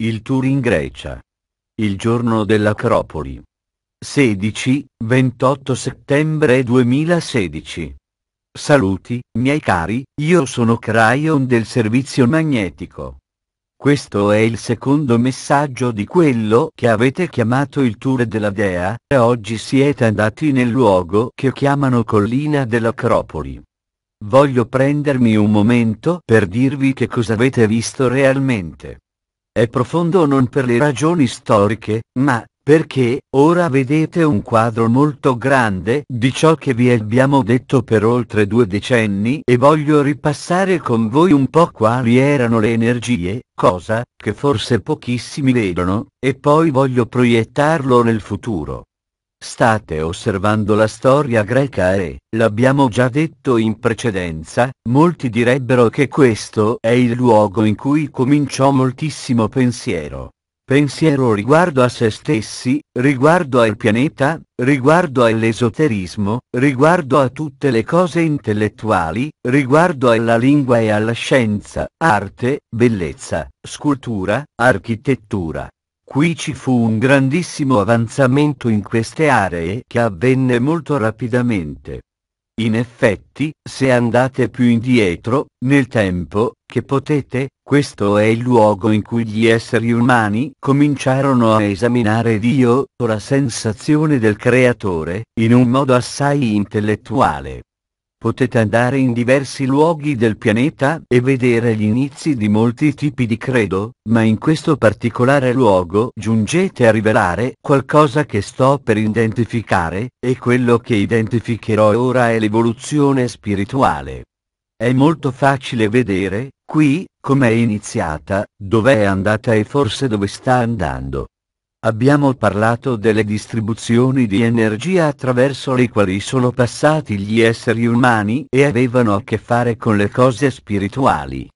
Il tour in Grecia. Il giorno dell'Acropoli. 16-28 settembre 2016. Saluti, miei cari, io sono Cryon del servizio magnetico. Questo è il secondo messaggio di quello che avete chiamato il tour della Dea, e oggi siete andati nel luogo che chiamano collina dell'Acropoli. Voglio prendermi un momento per dirvi che cosa avete visto realmente è profondo non per le ragioni storiche, ma, perché, ora vedete un quadro molto grande di ciò che vi abbiamo detto per oltre due decenni e voglio ripassare con voi un po' quali erano le energie, cosa, che forse pochissimi vedono, e poi voglio proiettarlo nel futuro. State osservando la storia greca e, l'abbiamo già detto in precedenza, molti direbbero che questo è il luogo in cui cominciò moltissimo pensiero. Pensiero riguardo a se stessi, riguardo al pianeta, riguardo all'esoterismo, riguardo a tutte le cose intellettuali, riguardo alla lingua e alla scienza, arte, bellezza, scultura, architettura. Qui ci fu un grandissimo avanzamento in queste aree che avvenne molto rapidamente. In effetti, se andate più indietro, nel tempo, che potete, questo è il luogo in cui gli esseri umani cominciarono a esaminare Dio, o la sensazione del Creatore, in un modo assai intellettuale potete andare in diversi luoghi del pianeta e vedere gli inizi di molti tipi di credo, ma in questo particolare luogo giungete a rivelare qualcosa che sto per identificare, e quello che identificherò ora è l'evoluzione spirituale. È molto facile vedere, qui, com'è iniziata, dov'è andata e forse dove sta andando. Abbiamo parlato delle distribuzioni di energia attraverso le quali sono passati gli esseri umani e avevano a che fare con le cose spirituali.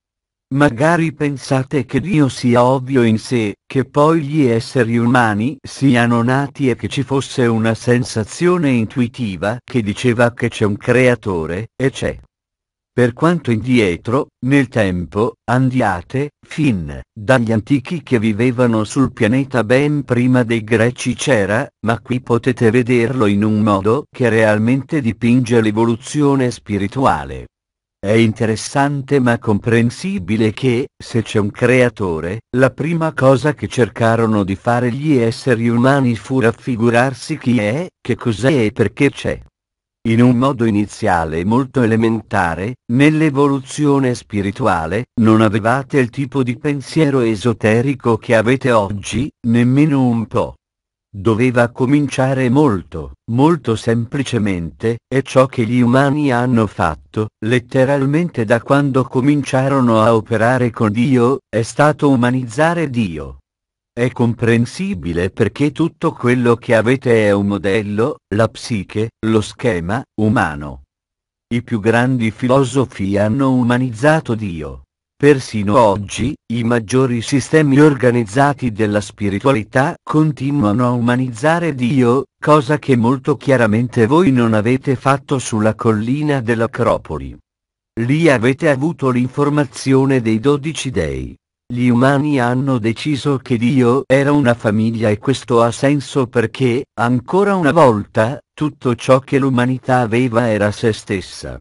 Magari pensate che Dio sia ovvio in sé, che poi gli esseri umani siano nati e che ci fosse una sensazione intuitiva che diceva che c'è un creatore, e c'è. Per quanto indietro, nel tempo, andiate, fin, dagli antichi che vivevano sul pianeta ben prima dei greci c'era, ma qui potete vederlo in un modo che realmente dipinge l'evoluzione spirituale. È interessante ma comprensibile che, se c'è un creatore, la prima cosa che cercarono di fare gli esseri umani fu raffigurarsi chi è, che cos'è e perché c'è in un modo iniziale molto elementare, nell'evoluzione spirituale, non avevate il tipo di pensiero esoterico che avete oggi, nemmeno un po'. Doveva cominciare molto, molto semplicemente, e ciò che gli umani hanno fatto, letteralmente da quando cominciarono a operare con Dio, è stato umanizzare Dio. È comprensibile perché tutto quello che avete è un modello, la psiche, lo schema, umano. I più grandi filosofi hanno umanizzato Dio. Persino oggi, i maggiori sistemi organizzati della spiritualità continuano a umanizzare Dio, cosa che molto chiaramente voi non avete fatto sulla collina dell'Acropoli. Lì avete avuto l'informazione dei dodici dei. Gli umani hanno deciso che Dio era una famiglia e questo ha senso perché, ancora una volta, tutto ciò che l'umanità aveva era se stessa.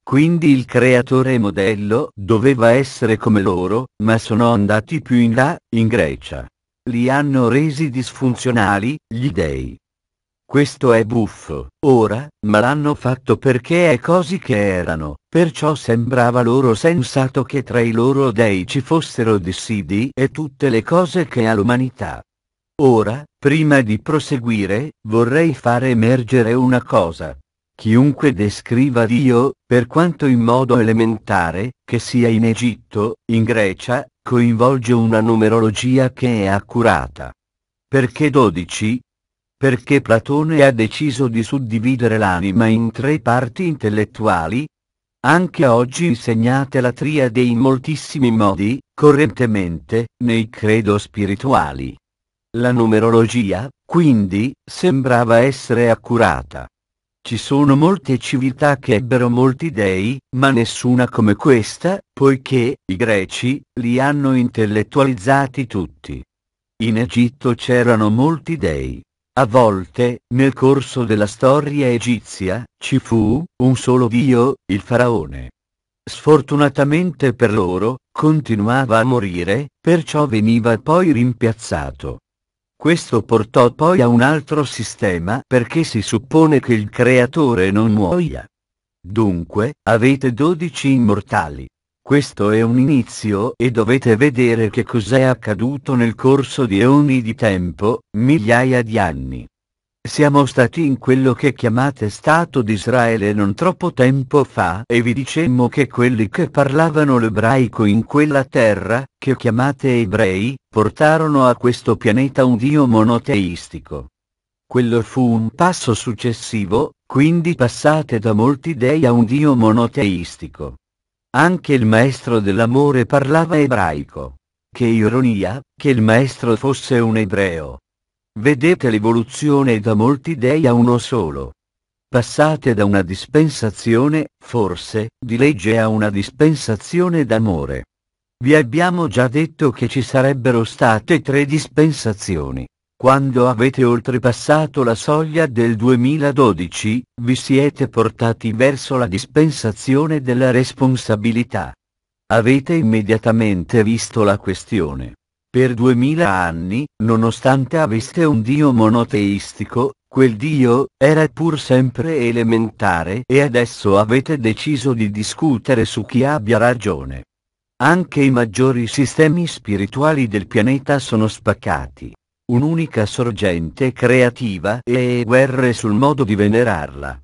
Quindi il creatore modello doveva essere come loro, ma sono andati più in là, in Grecia. Li hanno resi disfunzionali, gli dei. Questo è buffo. Ora, ma l'hanno fatto perché è così che erano, perciò sembrava loro sensato che tra i loro dei ci fossero dissidi e tutte le cose che ha l'umanità. Ora, prima di proseguire, vorrei fare emergere una cosa. Chiunque descriva Dio, per quanto in modo elementare, che sia in Egitto, in Grecia, coinvolge una numerologia che è accurata. Perché 12, perché Platone ha deciso di suddividere l'anima in tre parti intellettuali, anche oggi insegnate la triade in moltissimi modi, correntemente, nei credo spirituali. La numerologia, quindi, sembrava essere accurata. Ci sono molte civiltà che ebbero molti dei, ma nessuna come questa, poiché, i greci, li hanno intellettualizzati tutti. In Egitto c'erano molti dei. A volte, nel corso della storia egizia, ci fu, un solo dio, il faraone. Sfortunatamente per loro, continuava a morire, perciò veniva poi rimpiazzato. Questo portò poi a un altro sistema perché si suppone che il creatore non muoia. Dunque, avete dodici immortali. Questo è un inizio e dovete vedere che cos'è accaduto nel corso di eoni di tempo, migliaia di anni. Siamo stati in quello che chiamate Stato d'Israele non troppo tempo fa e vi dicemmo che quelli che parlavano l'ebraico in quella terra, che chiamate ebrei, portarono a questo pianeta un dio monoteistico. Quello fu un passo successivo, quindi passate da molti dei a un dio monoteistico. Anche il maestro dell'amore parlava ebraico. Che ironia, che il maestro fosse un ebreo. Vedete l'evoluzione da molti dei a uno solo. Passate da una dispensazione, forse, di legge a una dispensazione d'amore. Vi abbiamo già detto che ci sarebbero state tre dispensazioni. Quando avete oltrepassato la soglia del 2012, vi siete portati verso la dispensazione della responsabilità. Avete immediatamente visto la questione. Per duemila anni, nonostante aveste un Dio monoteistico, quel Dio era pur sempre elementare e adesso avete deciso di discutere su chi abbia ragione. Anche i maggiori sistemi spirituali del pianeta sono spaccati un'unica sorgente creativa e guerre sul modo di venerarla.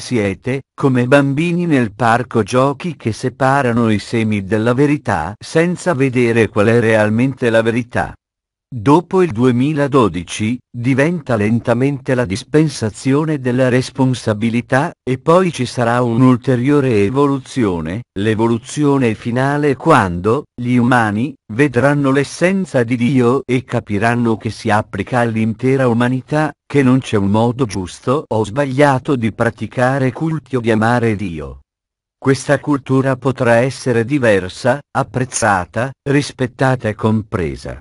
Siete, come bambini nel parco giochi che separano i semi della verità senza vedere qual è realmente la verità. Dopo il 2012, diventa lentamente la dispensazione della responsabilità, e poi ci sarà un'ulteriore evoluzione, l'evoluzione finale quando, gli umani, vedranno l'essenza di Dio e capiranno che si applica all'intera umanità, che non c'è un modo giusto o sbagliato di praticare culti o di amare Dio. Questa cultura potrà essere diversa, apprezzata, rispettata e compresa.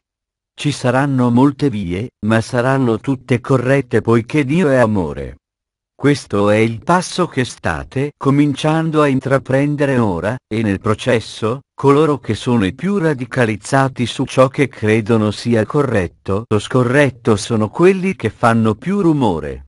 Ci saranno molte vie, ma saranno tutte corrette poiché Dio è amore. Questo è il passo che state cominciando a intraprendere ora, e nel processo, coloro che sono i più radicalizzati su ciò che credono sia corretto o scorretto sono quelli che fanno più rumore.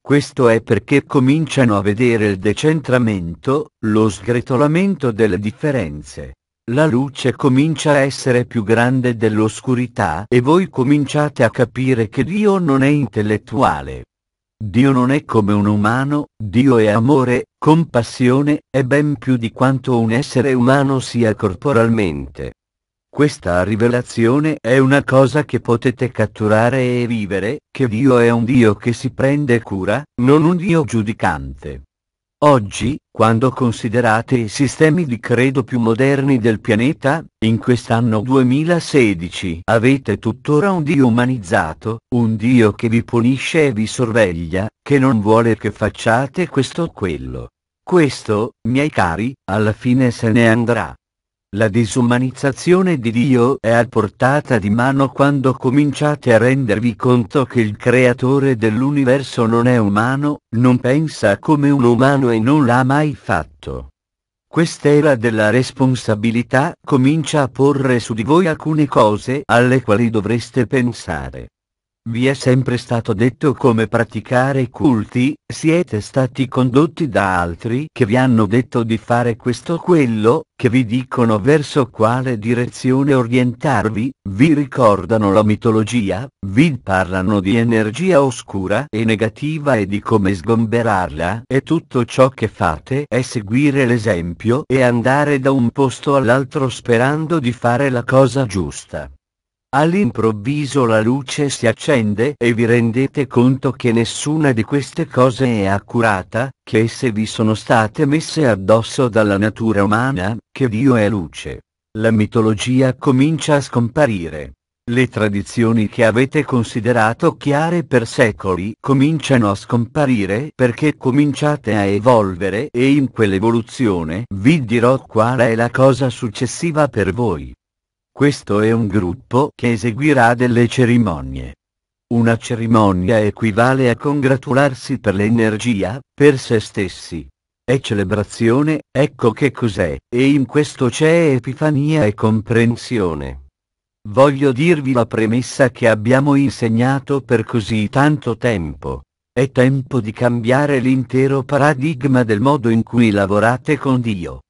Questo è perché cominciano a vedere il decentramento, lo sgretolamento delle differenze la luce comincia a essere più grande dell'oscurità e voi cominciate a capire che Dio non è intellettuale. Dio non è come un umano, Dio è amore, compassione, e ben più di quanto un essere umano sia corporalmente. Questa rivelazione è una cosa che potete catturare e vivere, che Dio è un Dio che si prende cura, non un Dio giudicante. Oggi, quando considerate i sistemi di credo più moderni del pianeta, in quest'anno 2016 avete tuttora un Dio umanizzato, un Dio che vi punisce e vi sorveglia, che non vuole che facciate questo o quello. Questo, miei cari, alla fine se ne andrà. La disumanizzazione di Dio è a portata di mano quando cominciate a rendervi conto che il creatore dell'universo non è umano, non pensa come un umano e non l'ha mai fatto. Quest'era della responsabilità comincia a porre su di voi alcune cose alle quali dovreste pensare. Vi è sempre stato detto come praticare i culti, siete stati condotti da altri che vi hanno detto di fare questo o quello, che vi dicono verso quale direzione orientarvi, vi ricordano la mitologia, vi parlano di energia oscura e negativa e di come sgomberarla e tutto ciò che fate è seguire l'esempio e andare da un posto all'altro sperando di fare la cosa giusta. All'improvviso la luce si accende e vi rendete conto che nessuna di queste cose è accurata, che esse vi sono state messe addosso dalla natura umana, che Dio è luce. La mitologia comincia a scomparire. Le tradizioni che avete considerato chiare per secoli cominciano a scomparire perché cominciate a evolvere e in quell'evoluzione vi dirò qual è la cosa successiva per voi. Questo è un gruppo che eseguirà delle cerimonie. Una cerimonia equivale a congratularsi per l'energia, per se stessi. È celebrazione, ecco che cos'è, e in questo c'è epifania e comprensione. Voglio dirvi la premessa che abbiamo insegnato per così tanto tempo. È tempo di cambiare l'intero paradigma del modo in cui lavorate con Dio.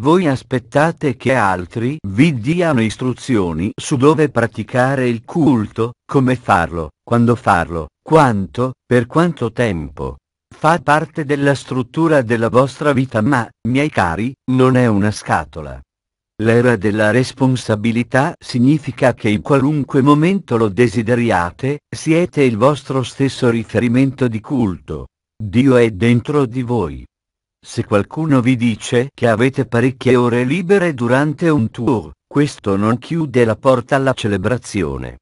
Voi aspettate che altri vi diano istruzioni su dove praticare il culto, come farlo, quando farlo, quanto, per quanto tempo. Fa parte della struttura della vostra vita ma, miei cari, non è una scatola. L'era della responsabilità significa che in qualunque momento lo desideriate, siete il vostro stesso riferimento di culto. Dio è dentro di voi. Se qualcuno vi dice che avete parecchie ore libere durante un tour, questo non chiude la porta alla celebrazione.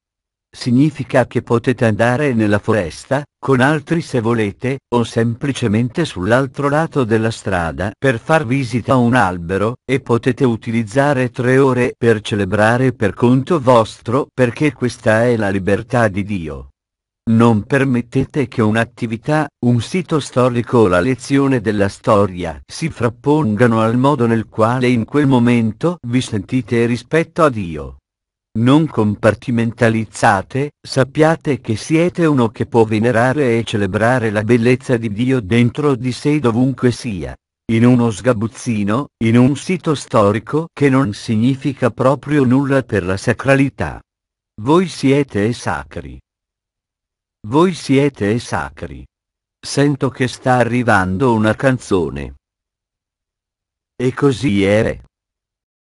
Significa che potete andare nella foresta, con altri se volete, o semplicemente sull'altro lato della strada per far visita a un albero, e potete utilizzare tre ore per celebrare per conto vostro perché questa è la libertà di Dio. Non permettete che un'attività, un sito storico o la lezione della storia si frappongano al modo nel quale in quel momento vi sentite rispetto a Dio. Non compartimentalizzate, sappiate che siete uno che può venerare e celebrare la bellezza di Dio dentro di sé dovunque sia. In uno sgabuzzino, in un sito storico che non significa proprio nulla per la sacralità. Voi siete sacri. Voi siete sacri. Sento che sta arrivando una canzone. E così è.